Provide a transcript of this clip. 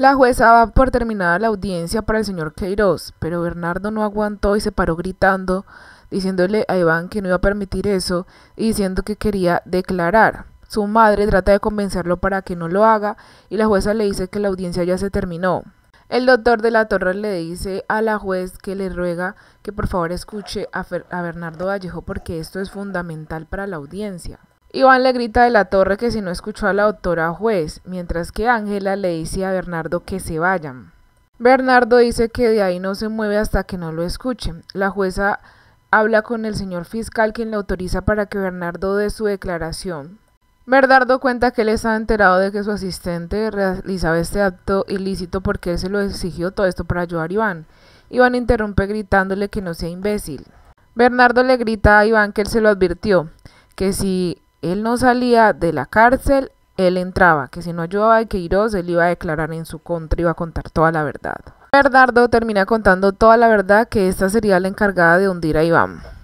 La jueza va por terminada la audiencia para el señor Queiroz, pero Bernardo no aguantó y se paró gritando, diciéndole a Iván que no iba a permitir eso y diciendo que quería declarar. Su madre trata de convencerlo para que no lo haga y la jueza le dice que la audiencia ya se terminó. El doctor de la Torre le dice a la juez que le ruega que por favor escuche a Bernardo Vallejo porque esto es fundamental para la audiencia. Iván le grita de la torre que si no escuchó a la doctora juez, mientras que Ángela le dice a Bernardo que se vayan. Bernardo dice que de ahí no se mueve hasta que no lo escuche. La jueza habla con el señor fiscal quien le autoriza para que Bernardo dé su declaración. Bernardo cuenta que él estaba enterado de que su asistente realizaba este acto ilícito porque él se lo exigió todo esto para ayudar a Iván. Iván interrumpe gritándole que no sea imbécil. Bernardo le grita a Iván que él se lo advirtió, que si él no salía de la cárcel, él entraba, que si no ayudaba a Queiroz, él iba a declarar en su contra, iba a contar toda la verdad. Bernardo termina contando toda la verdad que esta sería la encargada de hundir a Iván.